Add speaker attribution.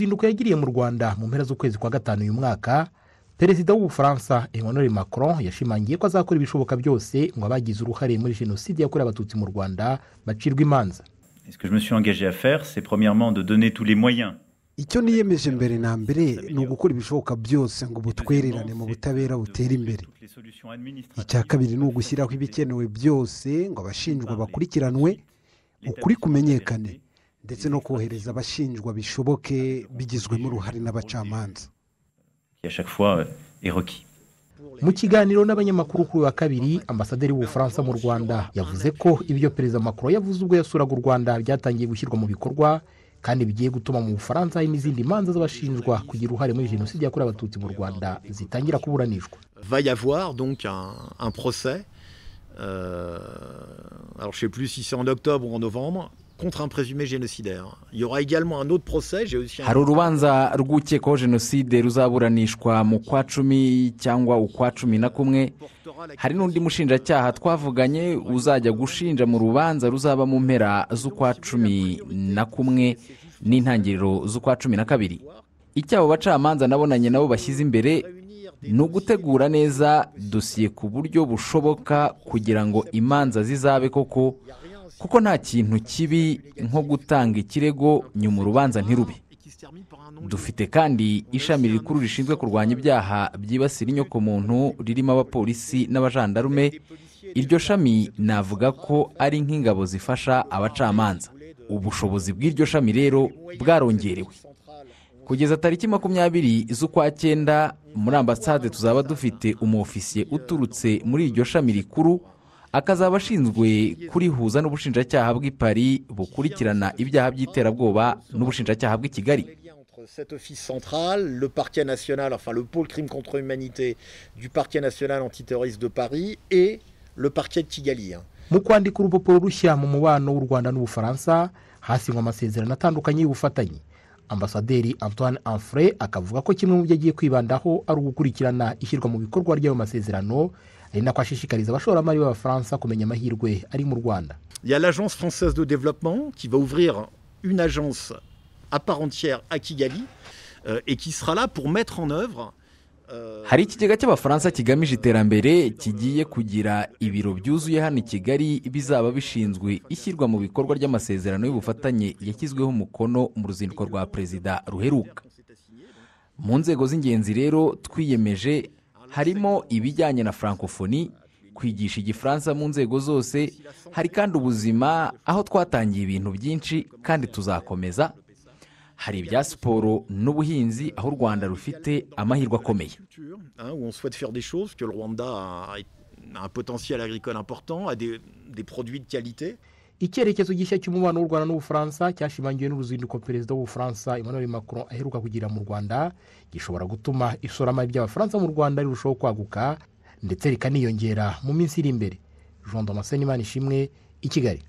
Speaker 1: ruzinduko yagiriye mu rwanda mu mpera z'ukwezi kwa gatanu uyu mwaka perezida w'ubufaransa emmanuel macron yashimangiye ko azakora ibishoboka byose ngo abagize uruhare muri jenoside yakorewe abatutsi mu rwanda bacirwe imanza icyo niyemeje mbere na mbere ni ugukora ibishoboka byose ngo ubutwererane mu butabera butere imbere icya kabiri ni ugushyiraho ibikenewe byose ngo abashinjwa bakurikiranwe ukuri kumenyekane ndetse no kohereza abashinjwa bishoboke bigizwemo uruhare n'abacamanza euh, mu kiganiro n'abanyamakuru kuri wa kabiri ambasaderi w'ubufaransa mu rwanda yavuze ko ibyo perezida makuru yavuze ubwo yasuraga u rwanda byatangiye gushyirwa mu bikorwa kandi bigiye gutuma mu bufaransa hari n'izindi manza z'abashinjwa kugira uruhare muri jenoside yakorewe abatutsi mu rwanda zitangira kuburanishwa
Speaker 2: euh, Alors je ne sais plus si c'est en octobre ou en novembre, hari
Speaker 3: urubanza rw'ukekwaho jenoside ruzaburanishwa mu kwa cumi cyangwa ukwa cumi na kumwe hari n'undi mushinjacyaha twavuganye uzajya gushinja mu rubanza ruzaba mu mpera z'ukwa cumi na kumwe n'intangiriro z'ukwa cumi na kabiri icyabo bacamanza nabonanye nabo bashyize imbere ni ugutegura neza dosiye ku buryo bushoboka kugira ngo imanza zizabe koko kuko nta kintu kibi nko gutanga ikirego nyuma urubanza ntirube dufite kandi ishami rikuru rishinzwe kurwanya ibyaha byibasira inyoko muntu ririmo abapolisi n'abajandarume iryo shami navuga ko ari nk'ingabo zifasha abacamanza ubushobozi bw'iryo shami rero bwarongerewe kugeza tariki makumyabiri z'ukwa cyenda muri ambasade tuzaba dufite umufisiye uturutse muri iryo shami rikuru akazaba ashinzwe kurihuza n'ubushinjacyaha bw'i Paris bukurikirana ibyaha by'iterabwoba n'ubushinjacyaha bw'i kigali
Speaker 2: cet office central, le parquet national, enfin le pôle crime contre l'humanité du parquet national antiterroriste de Paris et le parquet de Kigali. Hein.
Speaker 1: mu kwandika urupapuro rushya mu mubano w'u rwanda n'ubufaransa hasinywa amasezerano atandukanye y'ubufatanye ambasaderi antoine anfre akavuga ko kimwe mu byo agiye kwibandaho ari ugukurikirana ishyirwa mu bikorwa ry'ayo masezerano ari nako ashishikariza abashoramari b'abafaransa kumenya amahirwe ari mu rwanda
Speaker 2: ya l'agence française de développement qui va ouvrir une agence à part entière à Kigali euh, et qui sera là pour mettre en œuvre euh,
Speaker 3: hari ikigega cy'abafaransa kigamije iterambere kigiye kugira ibiro byuzuye hano i kigali bizaba bishinzwe ishyirwa mu bikorwa ry'amasezerano y'ubufatanye yashyizweho umukono mu ruzinduko rwa perezida ruheruka mu nzego z'ingenzi rero twiyemeje harimo ibijyanye na francophonie kwigisha igifaransa mu nzego zose hari kandi ubuzima aho twatangiye ibintu byinshi kandi tuzakomeza hari ibya siporo n'ubuhinzi aho u rwanda rufite amahirwe akomeye
Speaker 2: un potentiel agricole important, à des, des produits de qualité.
Speaker 1: icyerekezo gishya cy'umubano w'u rwanda n'ubufaransa cyashimangiwe n'uruzinduko perezida w'ubufaransa emmanuel macron aheruka kugira mu rwanda gishobora gutuma ishoramari ry'abafaransa mu rwanda rirushaho kwaguka ndetse rikaniyongera mu minsi iri imbere jean damascene imana ishimwe i kigali